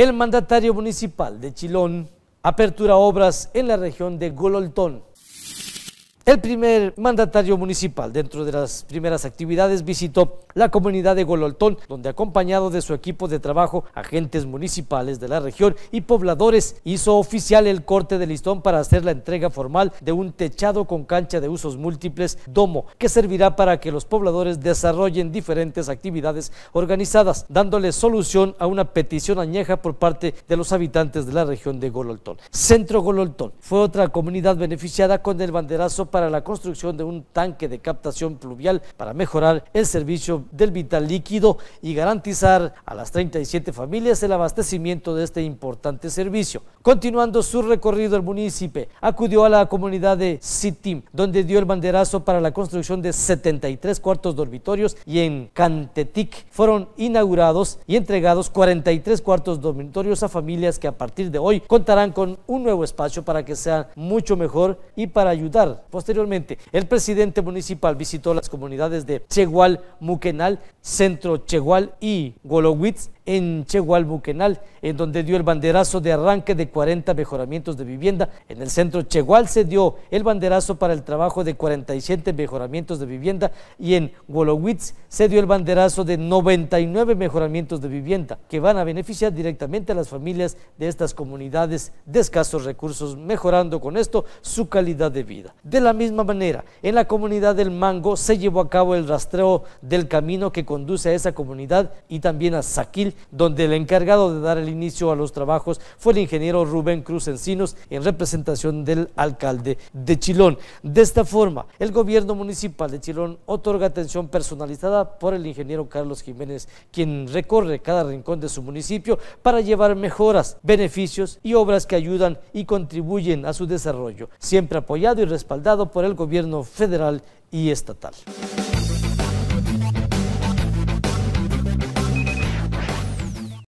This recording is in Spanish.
El mandatario municipal de Chilón apertura obras en la región de Gololtón el primer mandatario municipal, dentro de las primeras actividades, visitó la comunidad de Gololtón, donde acompañado de su equipo de trabajo, agentes municipales de la región y pobladores, hizo oficial el corte de listón para hacer la entrega formal de un techado con cancha de usos múltiples domo, que servirá para que los pobladores desarrollen diferentes actividades organizadas, dándole solución a una petición añeja por parte de los habitantes de la región de Gololtón. Centro Gololtón fue otra comunidad beneficiada con el banderazo para la construcción de un tanque de captación pluvial para mejorar el servicio del vital líquido y garantizar a las 37 familias el abastecimiento de este importante servicio. Continuando su recorrido, el municipio acudió a la comunidad de Sitim, donde dio el banderazo para la construcción de 73 cuartos dormitorios y en Cantetic fueron inaugurados y entregados 43 cuartos dormitorios a familias que a partir de hoy contarán con un nuevo espacio para que sea mucho mejor y para ayudar Posteriormente, el presidente municipal visitó las comunidades de Chegual, Muquenal, Centro Chegual y Golowitz en Buquenal, en donde dio el banderazo de arranque de 40 mejoramientos de vivienda. En el centro Chegual se dio el banderazo para el trabajo de 47 mejoramientos de vivienda y en Wolowitz se dio el banderazo de 99 mejoramientos de vivienda que van a beneficiar directamente a las familias de estas comunidades de escasos recursos, mejorando con esto su calidad de vida. De la misma manera, en la comunidad del Mango se llevó a cabo el rastreo del camino que conduce a esa comunidad y también a Saquil donde el encargado de dar el inicio a los trabajos fue el ingeniero Rubén Cruz Encinos en representación del alcalde de Chilón. De esta forma, el gobierno municipal de Chilón otorga atención personalizada por el ingeniero Carlos Jiménez, quien recorre cada rincón de su municipio para llevar mejoras, beneficios y obras que ayudan y contribuyen a su desarrollo, siempre apoyado y respaldado por el gobierno federal y estatal.